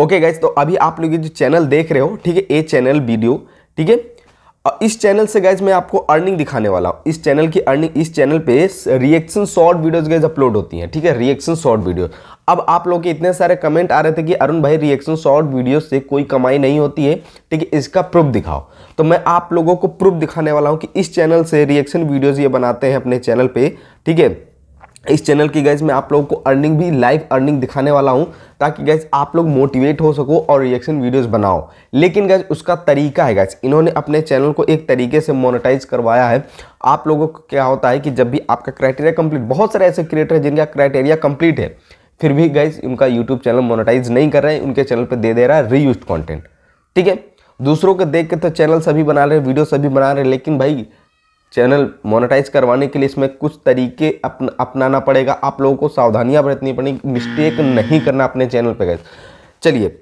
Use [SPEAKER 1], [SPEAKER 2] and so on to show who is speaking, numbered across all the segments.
[SPEAKER 1] okay guys तो अभी आप लोग ये जो चैनल देख रहे हो ठीक है ए चैनल वीडियो ठीक है और इस चैनल से गाइज मैं आपको अर्निंग दिखाने वाला हूँ इस चैनल की अर्निंग इस चैनल पे reaction short videos guys upload होती हैं ठीक है रिएक्शन शॉर्ट वीडियो अब आप लोग के इतने सारे कमेंट आ रहे थे कि अरुण भाई रिएक्शन शॉर्ट वीडियो से कोई कमाई नहीं होती है ठीक है इसका प्रूफ दिखाओ तो मैं आप लोगों को प्रूफ दिखाने वाला हूँ कि इस चैनल से रिएक्शन वीडियोज़ ये बनाते हैं अपने चैनल पर ठीक है इस चैनल की गैस मैं आप लोगों को अर्निंग भी लाइव अर्निंग दिखाने वाला हूं ताकि गैस आप लोग मोटिवेट हो सको और रिएक्शन वीडियोस बनाओ लेकिन गैस उसका तरीका है गैस इन्होंने अपने चैनल को एक तरीके से मोनेटाइज करवाया है आप लोगों को क्या होता है कि जब भी आपका क्राइटेरिया कंप्लीट बहुत सारे ऐसे क्रिएटर हैं जिनका क्राइटेरिया कंप्लीट है फिर भी गैस उनका यूट्यूब चैनल मोनिटाइज नहीं कर रहे हैं उनके चैनल पर दे दे रहा है रीयूज कॉन्टेंट ठीक है दूसरों के देख के तो चैनल सभी बना रहे हैं वीडियो सभी बना रहे हैं लेकिन भाई चैनल मोनेटाइज करवाने के लिए इसमें कुछ तरीके अपन अपनाना पड़ेगा आप लोगों को सावधानियां बरतनी पड़ेगी मिस्टेक नहीं करना अपने चैनल पर गए चलिए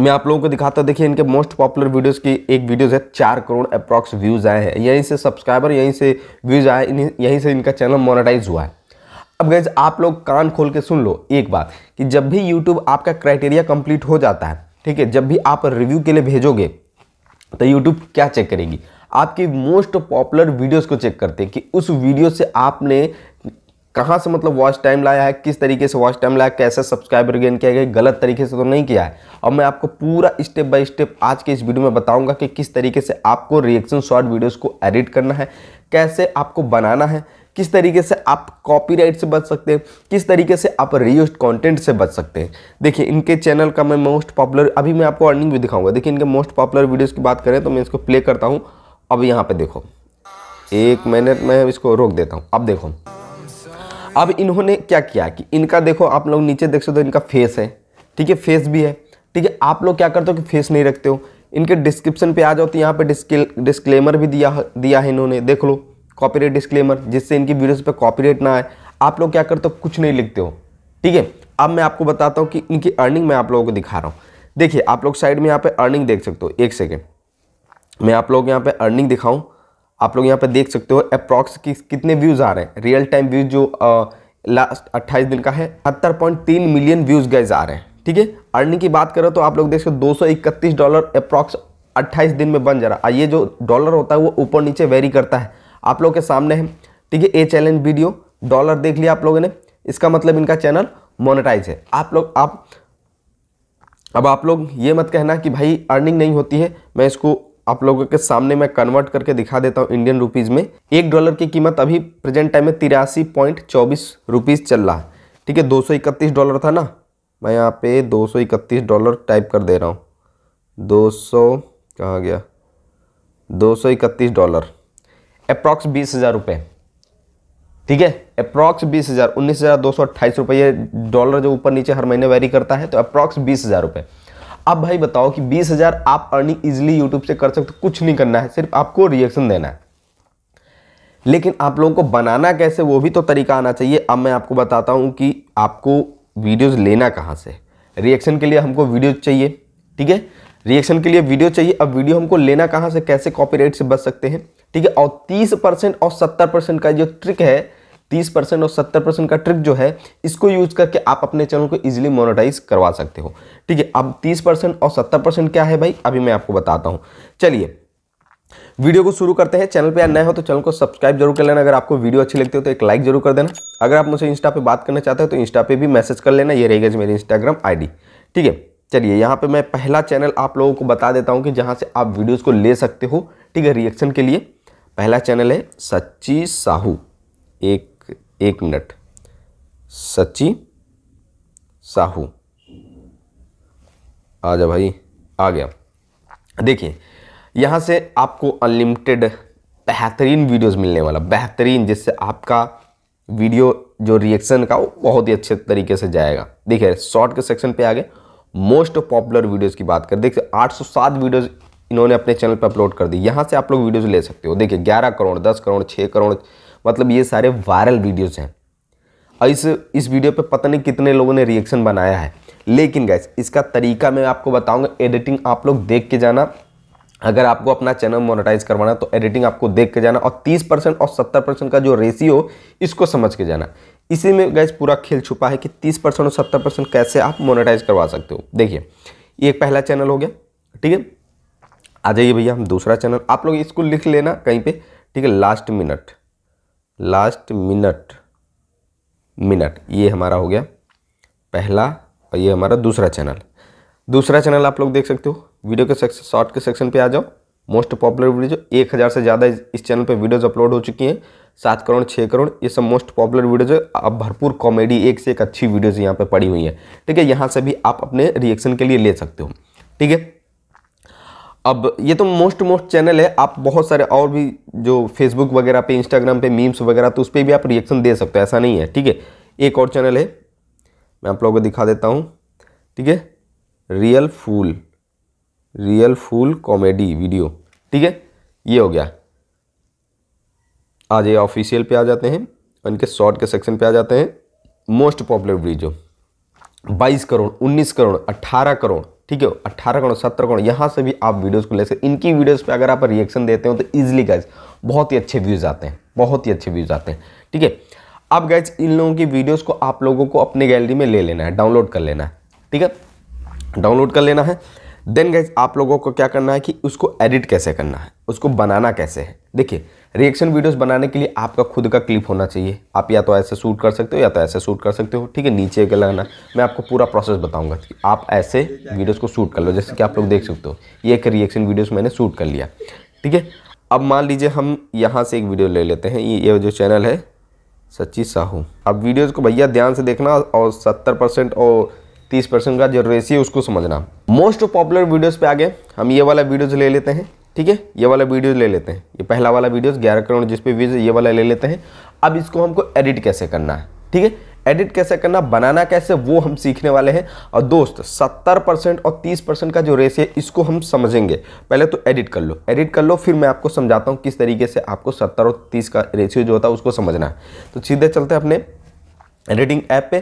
[SPEAKER 1] मैं आप लोगों को दिखाता हूँ देखिए इनके मोस्ट पॉपुलर वीडियोस की एक वीडियोस है चार करोड़ अप्रॉक्स व्यूज़ आए हैं यहीं से सब्सक्राइबर यहीं से व्यूज़ आए यहीं से इनका चैनल मोनेटाइज हुआ है अब गैस आप लोग कान खोल के सुन लो एक बात कि जब भी यूट्यूब आपका क्राइटेरिया कंप्लीट हो जाता है ठीक है जब भी आप रिव्यू के लिए भेजोगे तो यूट्यूब क्या चेक करेगी आपकी मोस्ट पॉपुलर वीडियोस को चेक करते हैं कि उस वीडियो से आपने कहाँ से मतलब वॉच टाइम लाया है किस तरीके से वॉच टाइम लाया कैसे सब्सक्राइबर गेन किया गया गलत तरीके से तो नहीं किया है और मैं आपको पूरा स्टेप बाय स्टेप आज के इस वीडियो में बताऊंगा कि किस तरीके से आपको रिएक्शन शॉर्ट वीडियोस को एडिट करना है कैसे आपको बनाना है किस तरीके से आप कॉपीराइट से बच सकते हैं किस तरीके से आप रियूज कंटेंट से बच सकते हैं देखिए इनके चैनल का मैं मोस्ट पॉपुलर अभी मैं आपको अर्निंग भी दिखाऊंगा देखिए इनके मोस्ट पॉपुलर वीडियोस की बात करें तो मैं इसको प्ले करता हूँ अब यहाँ पे देखो एक मिनट में इसको रोक देता हूँ अब देखो अब इन्होंने क्या किया कि इनका देखो आप लोग नीचे देख सकते हो इनका फेस है ठीक है फेस भी है ठीक है आप लोग क्या करते हो कि फेस नहीं रखते हो इनके डिस्क्रिप्शन पे आ जाओ तो यहाँ पे डिस्क्लेमर भी दिया दिया है इन्होंने देख लो कॉपीराइट डिस्क्लेमर जिससे इनकी वीडियोस पे कॉपीराइट ना आए आप लोग क्या करते हो कुछ नहीं लिखते हो ठीक है अब मैं आपको बताता हूँ कि इनकी अर्निंग मैं आप लोगों को दिखा रहा हूँ देखिए आप लोग साइड में यहाँ पर अर्निंग देख सकते हो एक सेकेंड मैं आप लोग यहाँ पे अर्निंग दिखाऊं आप लोग यहाँ पे देख सकते हो अप्रॉक्स कि, कितने व्यूज़ आ रहे हैं रियल टाइम व्यूज़ जो लास्ट अट्ठाईस दिन का है अहत्तर मिलियन व्यूज़ गए जा रहे हैं ठीक है अर्निंग की बात करो तो आप लोग देख सकते हो दो डॉलर अप्रॉक्स अट्ठाईस दिन में बन जा रहा ये जो डॉलर होता है वो ऊपर नीचे वेरी करता है आप लोग के सामने है ठीक है ए चैलेंज वीडियो डॉलर देख लिया आप लोगों ने इसका मतलब इनका चैनल मोनेटाइज है आप लोग आप अब आप लोग ये मत कहना कि भाई अर्निंग नहीं होती है मैं इसको आप लोगों के सामने मैं कन्वर्ट करके दिखा देता हूँ इंडियन रुपीज़ में एक डॉलर की कीमत अभी प्रेजेंट टाइम में तिरासी पॉइंट चौबीस रुपीज़ चल रहा है ठीक है दो सौ इकतीस डॉलर था ना मैं यहाँ पे दो सौ इकतीस डॉलर टाइप कर दे रहा हूँ दो सौ कहाँ गया दो सौ इकतीस डॉलर अप्रॉक्स बीस हज़ार रुपये ठीक है अप्रॉक्स बीस हज़ार उन्नीस हज़ार दो सौ अट्ठाईस रुपये डॉलर जो ऊपर नीचे हर महीने वेरी करता है तो अप्रॉक्स बीस हज़ार रुपये अब भाई बताओ कि बीस हज़ार आप अर्निंग इजिली यूट्यूब से कर सकते हो कुछ नहीं करना है सिर्फ आपको रिएक्शन देना है लेकिन आप लोगों को बनाना कैसे वो भी तो तरीका आना चाहिए अब मैं आपको बताता हूँ कि आपको वीडियोस लेना कहाँ से रिएक्शन के लिए हमको वीडियो चाहिए ठीक है रिएक्शन के लिए वीडियो चाहिए अब वीडियो हमको लेना कहाँ से कैसे कॉपीराइट से बच सकते हैं ठीक है और 30 परसेंट और 70 परसेंट का जो ट्रिक है तीस परसेंट और सत्तर परसेंट का ट्रिक जो है इसको यूज करके आप अपने चैनल को इजीली मोनेटाइज करवा सकते हो ठीक है अब तीस परसेंट और सत्तर परसेंट क्या है भाई अभी मैं आपको बताता हूँ चलिए वीडियो को शुरू करते हैं चैनल पे या नए हो तो चैनल को सब्सक्राइब जरूर कर लेना अगर आपको वीडियो अच्छी लगती हो तो एक लाइक जरूर कर देना अगर आप मुझे इंस्टा पर बात करना चाहते हो तो इंस्टा पर भी मैसेज कर लेना ये रहेगा जी मेरी इंस्टाग्राम आई ठीक है चलिए यहाँ पर मैं पहला चैनल आप लोगों को बता देता हूँ कि जहाँ से आप वीडियोज़ को ले सकते हो ठीक है रिएक्शन के लिए पहला चैनल है सच्ची साहू एक एक मिनट सच्ची साहू आ जा भाई आ गया देखिए यहाँ से आपको अनलिमिटेड बेहतरीन वीडियोस मिलने वाला बेहतरीन जिससे आपका वीडियो जो रिएक्शन का वो बहुत ही अच्छे तरीके से जाएगा देखिए शॉर्ट के सेक्शन पे आ गए मोस्ट पॉपुलर वीडियोस की बात कर देखिए 807 वीडियोस इन्होंने अपने चैनल पर अपलोड कर दी यहाँ से आप लोग वीडियोस ले सकते हो देखिए 11 करोड़ 10 करोड़ 6 करोड़ मतलब ये सारे वायरल वीडियोज़ हैं और इस इस वीडियो पे पता नहीं कितने लोगों ने रिएक्शन बनाया है लेकिन गैस इसका तरीका मैं आपको बताऊंगा एडिटिंग आप लोग देख के जाना अगर आपको अपना चैनल मोनेटाइज करवाना तो एडिटिंग आपको देख के जाना और 30 परसेंट और 70 परसेंट का जो रेशियो इसको समझ के जाना इसी में गैस पूरा खेल छुपा है कि 30 परसेंट और 70 परसेंट कैसे आप मोनेटाइज करवा सकते हो देखिए ये पहला चैनल हो गया ठीक है आ जाइए भैया हम दूसरा चैनल आप लोग इसको लिख लेना कहीं पर ठीक है last minute last minute minute ये हमारा हो गया पहला और ये हमारा दूसरा चैनल दूसरा चैनल आप लोग देख सकते हो वीडियो के सेक्शन शॉर्ट के सेक्शन पे आ जाओ मोस्ट पॉपुलर वीडियो एक हज़ार से ज़्यादा इस चैनल पे वीडियोस अपलोड हो चुकी हैं सात करोड़ छः करोड़ ये सब मोस्ट पॉपुलर वीडियोज है अब भरपूर कॉमेडी एक से एक अच्छी वीडियोज़ यहाँ पर पड़ी हुई है ठीक है यहाँ से भी आप अपने रिएक्शन के लिए ले सकते हो ठीक है अब ये तो मोस्ट मोस्ट चैनल है आप बहुत सारे और भी जो फेसबुक वगैरह पे इंस्टाग्राम पे मीम्स वगैरह तो उस पर भी आप रिएक्शन दे सकते हो ऐसा नहीं है ठीक है एक और चैनल है मैं आप लोगों को दिखा देता हूँ ठीक है real fool real fool comedy video ठीक है ये हो गया आ जाइए ऑफिशियल पे आ जाते हैं इनके शॉर्ट के सेक्शन पे आ जाते हैं most popular video 22 crore 19 crore 18 crore ठीक है अट्ठारह करोड़ सत्रह करोड़ यहाँ से भी आप वीडियोज़ को ले सकते इनकी वीडियोज पे अगर आप रिएक्शन देते हो तो ईजिली गैस बहुत ही अच्छे व्यूज़ आते हैं बहुत ही अच्छे व्यूज़ आते हैं ठीक है अब गैस इन लोगों की वीडियोस को आप लोगों को अपने गैलरी में ले लेना है डाउनलोड कर लेना है ठीक है डाउनलोड कर लेना है देन गैस आप लोगों को क्या करना है कि उसको एडिट कैसे करना है उसको बनाना कैसे है देखिए रिएक्शन वीडियोस बनाने के लिए आपका खुद का क्लिप होना चाहिए आप या तो ऐसे शूट कर सकते हो या तो ऐसे शूट कर सकते हो ठीक है नीचे के लगाना मैं आपको पूरा प्रोसेस बताऊंगा कि आप ऐसे वीडियोस को शूट कर लो जैसे कि आप लोग देख सकते हो ये एक रिएक्शन वीडियोस मैंने शूट कर लिया ठीक है अब मान लीजिए हम यहाँ से एक वीडियो ले लेते हैं ये जो चैनल है सच्ची साहू अब वीडियोज़ को भैया ध्यान से देखना और सत्तर परसेंट और 30 परसेंट का जो रेशियो उसको समझना मोस्ट पॉपुलर वीडियोस पे आगे हम ये वाला वीडियोस ले लेते हैं ठीक है ये वाला वीडियो ले लेते हैं ये पहला वाला वीडियोस ग्यारह करोड़ जिसपे व्यूज ये वाला ले लेते हैं अब इसको हमको एडिट कैसे करना है ठीक है एडिट कैसे करना बनाना कैसे वो हम सीखने वाले हैं और दोस्त 70 परसेंट और 30 परसेंट का जो रेस है इसको हम समझेंगे पहले तो एडिट कर लो एडिट कर लो फिर मैं आपको समझाता हूँ किस तरीके से आपको 70 और 30 का रेशियो जो होता है उसको समझना है तो सीधे चलते हैं अपने एडिटिंग ऐप पे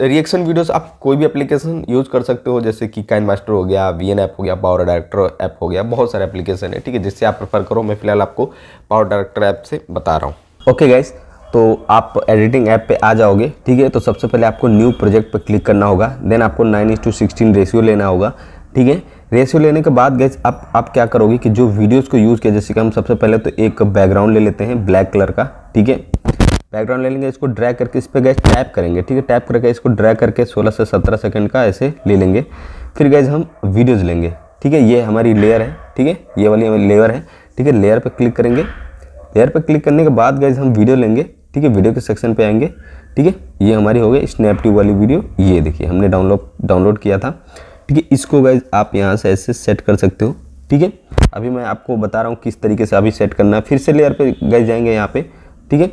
[SPEAKER 1] रिएक्शन वीडियोस आप कोई भी एप्लीकेशन यूज़ कर सकते हो जैसे कि काइन मास्टर हो गया वी एन ऐप हो गया पावर डायरेक्टर ऐप हो गया बहुत सारे एप्लीकेशन है ठीक है जिससे आप प्रेफर करो मैं फिलहाल आपको पावर डायरेक्टर ऐप से बता रहा हूँ ओके गाइस तो आप एडिटिंग ऐप पे आ जाओगे ठीक है तो सबसे पहले आपको न्यू प्रोजेक्ट पर क्लिक करना होगा देन आपको नाइन इंस टू सिक्सटीन रेशियो लेना होगा ठीक है रेशियो लेने के बाद गैस आप आप क्या करोगे कि जो वीडियोज़ को यूज़ किया जैसे कि हम सबसे पहले तो एक बैकग्राउंड ले लेते हैं ब्लैक कलर का ठीक है बैकग्राउंड ले लेंगे इसको ड्रैग करके इस पर गैस टैप करेंगे ठीक है टैप करके इसको ड्रैग करके 16 से 17 सेकंड का ऐसे ले लेंगे फिर गैस हम वीडियोज़ लेंगे ठीक है ये हमारी लेयर है ठीक है ये वाली हमारी लेयर है ठीक है लेयर पर क्लिक करेंगे लेयर पर क्लिक करने के बाद गैस हम वीडियो लेंगे ठीक है वीडियो के सेक्शन पर आएंगे ठीक है ये हमारी हो गई स्नैपट्यूब वाली वीडियो ये देखिए हमने डाउनलोड डाउनलोड किया था ठीक है इसको गैस आप यहाँ से ऐसे सेट कर सकते हो ठीक है अभी मैं आपको बता रहा हूँ किस तरीके से अभी सेट करना है फिर से लेयर पर गए जाएंगे यहाँ पे ठीक है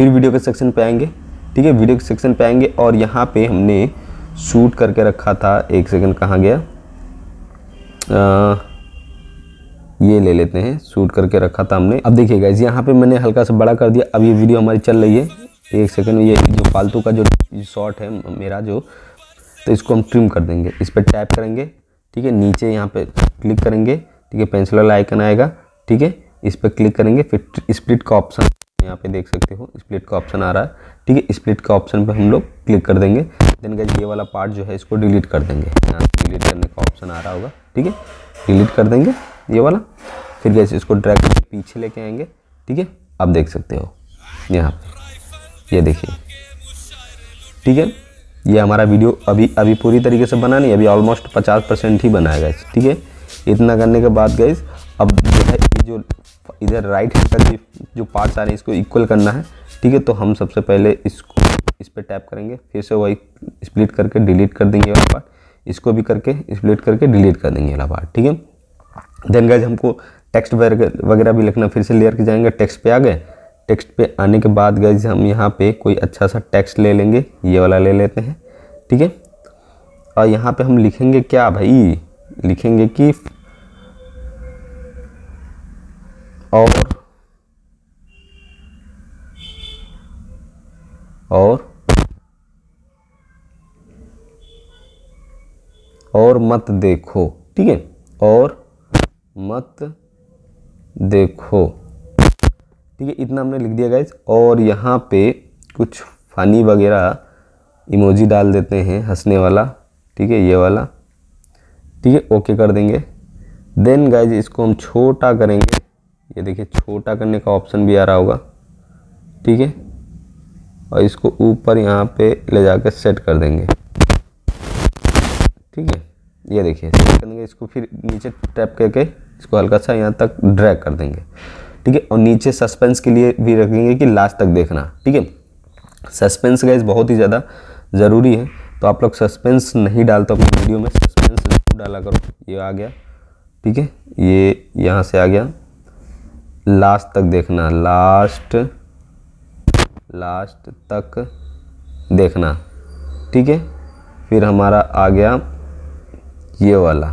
[SPEAKER 1] फिर वीडियो के सेक्शन पे आएंगे ठीक है वीडियो के सेक्शन पे आएंगे और यहाँ पे हमने शूट करके रखा था एक सेकंड कहाँ गया आ, ये ले लेते हैं शूट करके रखा था हमने अब देखिए इस यहाँ पे मैंने हल्का सा बड़ा कर दिया अब ये वीडियो हमारी चल रही है एक सेकंड ये जो फालतू का जो शॉट है मेरा जो तो इसको हम ट्रिम कर देंगे इस पर टैप करेंगे ठीक है नीचे यहाँ पर क्लिक करेंगे ठीक है पेंसिल वाला आइकन आएगा ठीक है इस पर क्लिक करेंगे फिर स्प्लिट का ऑप्शन तो यहाँ पे देख सकते हो स्प्लिट का ऑप्शन आ रहा है ठीक है स्प्लिट का ऑप्शन पे हम लोग क्लिक कर देंगे देन गैस ये वाला पार्ट जो है इसको डिलीट कर देंगे यहाँ से डिलीट करने का ऑप्शन आ रहा होगा ठीक है डिलीट कर देंगे ये वाला फिर गैस इसको ड्रैग करके पीछे लेके आएंगे ठीक है आप देख सकते हो यहाँ पर ये देखिए ठीक है ये हमारा वीडियो अभी अभी पूरी तरीके से बना नहीं अभी ऑलमोस्ट पचास परसेंट ही बनाया गया ठीक है इतना करने के बाद गैस अब जो है ये जो इधर राइट हैंड का जो जो पार्ट्स आ रहे हैं इसको इक्वल करना है ठीक है तो हम सबसे पहले इसको इस पर टैप करेंगे फिर से वही स्प्लिट करके डिलीट कर देंगे वाला पार्ट इसको भी करके स्प्लिट करके डिलीट कर देंगे वाला पार्ट ठीक है देन गाइज हमको टेक्स्ट वगैरह भी लिखना फिर से लेयर के जाएंगे टेक्स्ट पे आ गए टेक्स्ट पे आने के बाद गैज हम यहाँ पे कोई अच्छा सा टेक्स्ट ले लेंगे ये वाला ले लेते हैं ठीक है और यहाँ पे हम लिखेंगे क्या भाई लिखेंगे कि और और और मत देखो ठीक है और मत देखो ठीक है इतना हमने लिख दिया गाइज और यहाँ पे कुछ फनी वगैरह इमोजी डाल देते हैं हंसने वाला ठीक है ये वाला ठीक है ओके कर देंगे देन गाइज इसको हम छोटा करेंगे ये देखिए छोटा करने का ऑप्शन भी आ रहा होगा ठीक है और इसको ऊपर यहाँ पे ले जाकर सेट कर देंगे ठीक है ये देखिए सेट कर देंगे इसको फिर नीचे टैप करके इसको हल्का सा यहाँ तक ड्रैग कर देंगे ठीक है और नीचे सस्पेंस के लिए भी रखेंगे कि लास्ट तक देखना ठीक है सस्पेंस गैस बहुत ही ज़्यादा ज़रूरी है तो आप लोग सस्पेंस नहीं डालते तो अपनी वीडियो में सस्पेंस डाला करो ये आ गया ठीक है ये यहाँ से आ गया लास्ट तक देखना लास्ट लास्ट तक देखना ठीक है फिर हमारा आ गया ये वाला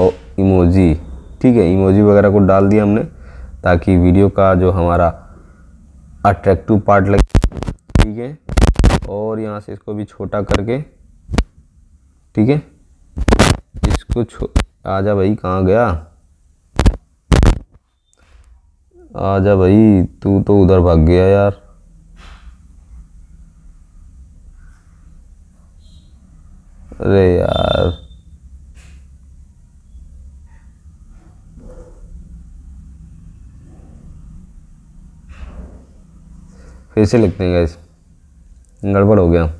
[SPEAKER 1] और इमोजी ठीक है इमोजी वगैरह को डाल दिया हमने ताकि वीडियो का जो हमारा अट्रैक्टिव पार्ट लगे ठीक है और यहाँ से इसको भी छोटा करके ठीक है इसको छो आ जा भाई कहाँ गया आ जा भाई तू तो उधर भाग गया यार अरे यार फिर से लिखते हैं गड़बड़ हो गया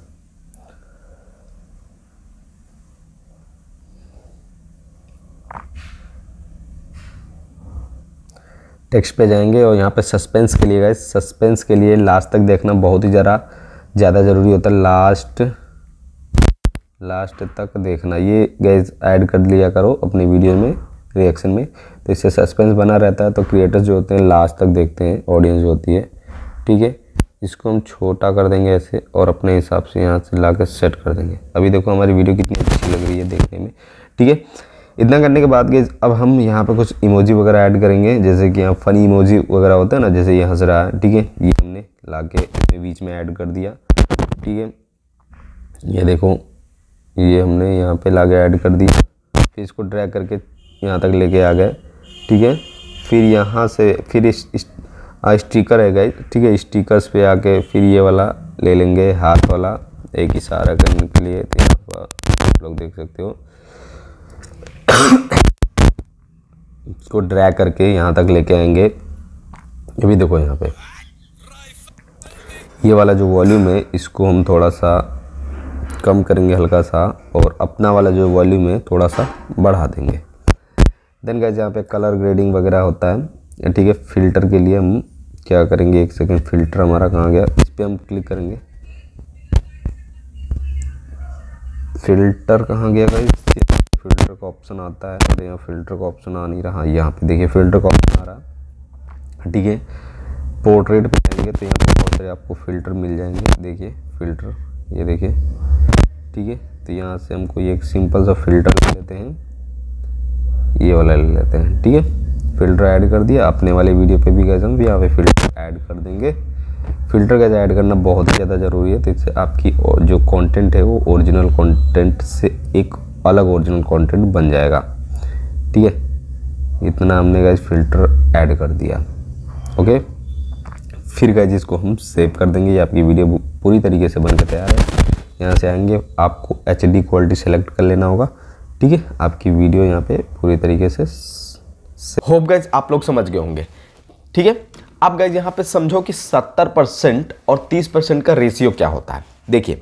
[SPEAKER 1] टेक्स्ट पे जाएंगे और यहाँ पे सस्पेंस के लिए गए सस्पेंस के लिए लास्ट तक देखना बहुत ही ज़रा ज़्यादा ज़रूरी होता है लास्ट लास्ट तक देखना ये गैस ऐड कर लिया करो अपनी वीडियो में रिएक्शन में तो इससे सस्पेंस बना रहता है तो क्रिएटर्स जो होते हैं लास्ट तक देखते हैं ऑडियंस जो होती है ठीक है इसको हम छोटा कर देंगे ऐसे और अपने हिसाब से यहाँ से ला सेट कर देंगे अभी देखो हमारी वीडियो कितनी अच्छी लग रही है देखने में ठीक है इतना करने के बाद गई अब हम यहाँ पर कुछ इमोजी वगैरह ऐड करेंगे जैसे कि यहाँ फनी इमोजी वगैरह होता है ना जैसे ये हंस रहा है ठीक है ये हमने ला के बीच में ऐड कर दिया ठीक है ये देखो ये हमने यहाँ पे ला के ऐड कर दिया फिर इसको ड्रैग करके यहाँ तक लेके आ गए ठीक है फिर यहाँ से फिर इस, इस स्टिकर है गए ठीक है स्टिकर्स पे आके फिर ये वाला ले लेंगे हाथ वाला एक इशारा करने के लिए तो यहाँ पर आप लोग देख सकते हो इसको ड्रैग करके यहाँ तक लेके आएंगे ये भी देखो यहाँ पे ये वाला जो वॉल्यूम है इसको हम थोड़ा सा कम करेंगे हल्का सा और अपना वाला जो वॉल्यूम है थोड़ा सा बढ़ा देंगे देन गैस यहाँ पे कलर ग्रेडिंग वगैरह होता है ठीक है फ़िल्टर के लिए हम क्या करेंगे एक सेकेंड फ़िल्टर हमारा कहाँ गया इस पर हम क्लिक करेंगे फ़िल्टर कहाँ गया भाई फ़िल्टर का ऑप्शन आता है अरे तो यहाँ फ़िल्टर का ऑप्शन आ नहीं रहा यहाँ पे देखिए फ़िल्टर का ऑप्शन आ रहा है ठीक है पोर्ट्रेट पे जाएंगे तो यहाँ पे बहुत सारे आपको फ़िल्टर मिल जाएंगे देखिए फ़िल्टर ये देखिए ठीक है तो यहाँ से हमको ये एक सिंपल सा फ़िल्टर ले लेते हैं ये वाला ले लेते हैं ठीक है फ़िल्टर ऐड कर दिया अपने वाले वीडियो पे भी कैसे हम भी यहाँ पे फ़िल्टर ऐड कर देंगे फ़िल्टर कैसे ऐड करना बहुत ही ज़्यादा ज़रूरी है तो इससे आपकी जो कंटेंट है वो ओरिजिनल कंटेंट से एक अलग ओरिजिनल कंटेंट बन जाएगा ठीक है इतना हमने गैस फिल्टर ऐड कर दिया ओके फिर गए इसको हम सेव कर देंगे ये आपकी वीडियो पूरी तरीके से बनकर तैयार है यहाँ से आएंगे आपको एच क्वालिटी सेलेक्ट कर लेना होगा ठीक है आपकी वीडियो यहाँ पर पूरी तरीके से होप गैज आप लोग समझ गए होंगे ठीक है आप गैज यहाँ पे समझो कि 70 परसेंट और 30 परसेंट का रेशियो क्या होता है देखिए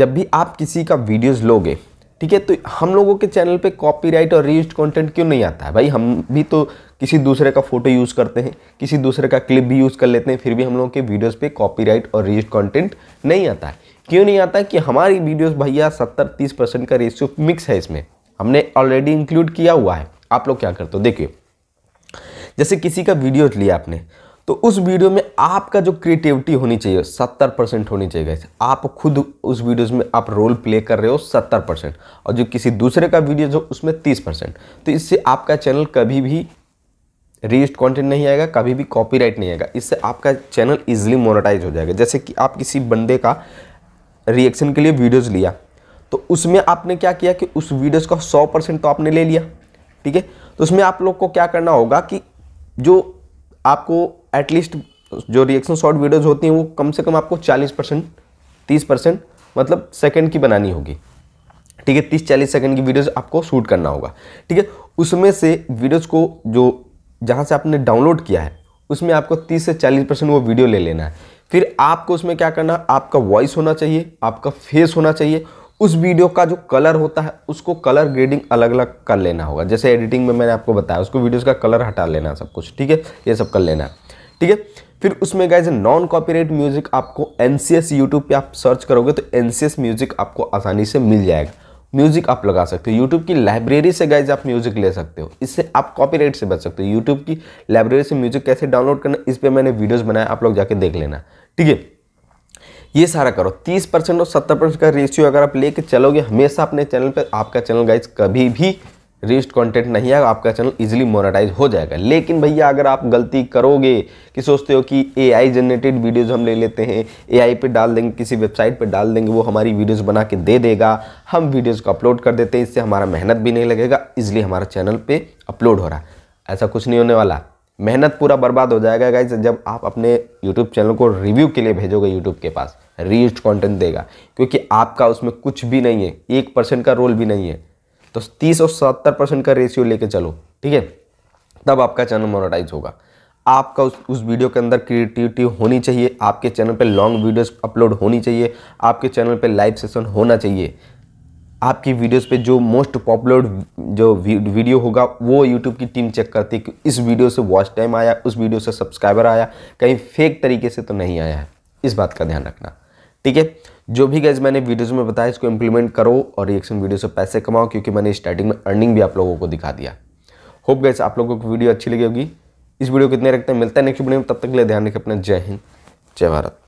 [SPEAKER 1] जब भी आप किसी का वीडियोस लोगे ठीक है तो हम लोगों के चैनल पे कॉपीराइट और रीज कंटेंट क्यों नहीं आता है भाई हम भी तो किसी दूसरे का फ़ोटो यूज़ करते हैं किसी दूसरे का क्लिप भी यूज़ कर लेते हैं फिर भी हम लोगों के वीडियोस पे कॉपीराइट और रीज कंटेंट नहीं आता है क्यों नहीं आता है कि हमारी वीडियोस भैया सत्तर तीस परसेंट का रेशियो मिक्स है इसमें हमने ऑलरेडी इंक्लूड किया हुआ है आप लोग क्या करते हो देखिए जैसे किसी का वीडियोज लिया आपने तो उस वीडियो में आपका जो क्रिएटिविटी होनी चाहिए सत्तर परसेंट होनी चाहिए गैस आप खुद उस वीडियोस में आप रोल प्ले कर रहे हो सत्तर परसेंट और जो किसी दूसरे का वीडियो जो उसमें तीस परसेंट तो इससे आपका चैनल कभी भी रेस्ट कंटेंट नहीं आएगा कभी भी कॉपीराइट नहीं आएगा इससे आपका चैनल ईजिली मोनोटाइज हो जाएगा जैसे कि आप किसी बंदे का रिएक्शन के लिए वीडियोज लिया तो उसमें आपने क्या किया कि उस वीडियोज का सौ परसेंट तो आपने ले लिया ठीक है तो उसमें आप लोग को क्या करना होगा कि जो आपको एटलीस्ट जो रिएक्शन शॉर्ट वीडियोज़ होती हैं वो कम से कम आपको चालीस परसेंट तीस परसेंट मतलब सेकेंड की बनानी होगी ठीक है तीस चालीस सेकेंड की वीडियोज़ आपको शूट करना होगा ठीक है उसमें से वीडियोज़ को जो जहाँ से आपने डाउनलोड किया है उसमें आपको 30 से 40 परसेंट वो वीडियो ले लेना है फिर आपको उसमें क्या करना आपका वॉइस होना चाहिए आपका फेस होना चाहिए उस वीडियो का जो कलर होता है उसको कलर ग्रेडिंग अलग अलग कर लेना होगा जैसे एडिटिंग में मैंने आपको बताया उसको वीडियोज़ का कलर हटा लेना सब कुछ ठीक है ये सब कर लेना है ठीक है फिर उसमें गाइज नॉन कॉपीराइट म्यूजिक आपको एन सी एस यूट्यूब पर आप सर्च करोगे तो एन सी एस म्यूजिक आपको आसानी से मिल जाएगा म्यूजिक आप लगा सकते हो यूट्यूब की लाइब्रेरी से गाइज आप म्यूजिक ले सकते हो इससे आप कॉपीराइट से बच सकते हो यूट्यूब की लाइब्रेरी से म्यूजिक कैसे डाउनलोड करना इस पर मैंने वीडियोज बनाया आप लोग जाके देख लेना ठीक है ये सारा करो 30 परसेंट और 70 परसेंट का रेशियो अगर आप लेके चलोगे हमेशा अपने चैनल पर आपका चैनल गाइज कभी भी रिस्ट कंटेंट नहीं आएगा आपका चैनल इजीली मोनेटाइज हो जाएगा लेकिन भैया अगर आप गलती करोगे कि सोचते हो कि एआई जनरेटेड वीडियोस हम ले लेते हैं एआई पे डाल देंगे किसी वेबसाइट पे डाल देंगे वो हमारी वीडियोस बना के दे देगा हम वीडियोस को अपलोड कर देते हैं इससे हमारा मेहनत भी नहीं लगेगा इसलिए हमारा चैनल पर अपलोड हो रहा है ऐसा कुछ नहीं होने वाला मेहनत पूरा बर्बाद हो जाएगा गाइज जब आप अपने यूट्यूब चैनल को रिव्यू के लिए भेजोगे यूट्यूब के पास रिस्ट कॉन्टेंट देगा क्योंकि आपका उसमें कुछ भी नहीं है एक परसेंट का रोल भी नहीं है तो तीस और सत्तर परसेंट का रेशियो लेके चलो ठीक है तब आपका चैनल मोनोटाइज होगा आपका उस उस वीडियो के अंदर क्रिएटिविटी होनी चाहिए आपके चैनल पे लॉन्ग वीडियोस अपलोड होनी चाहिए आपके चैनल पे लाइव सेशन होना चाहिए आपकी वीडियोस पे जो मोस्ट पॉपुलर जो वीडियो होगा वो यूट्यूब की टीम चेक करती है कि इस वीडियो से वॉच टाइम आया उस वीडियो से सब्सक्राइबर आया कहीं फेक तरीके से तो नहीं आया है इस बात का ध्यान रखना ठीक है जो भी गैस मैंने वीडियोस में बताया इसको इंप्लीमेंट करो और रिएक्शन वीडियो से पैसे कमाओ क्योंकि मैंने स्टार्टिंग में अर्निंग भी आप लोगों को दिखा दिया होप गैस आप लोगों को वीडियो अच्छी लगी होगी इस वीडियो को इतने रखते हैं मिलता है नेक्स्ट वीडियो में तब तक के लिए ध्यान रखें अपना जय हिंद जय भारत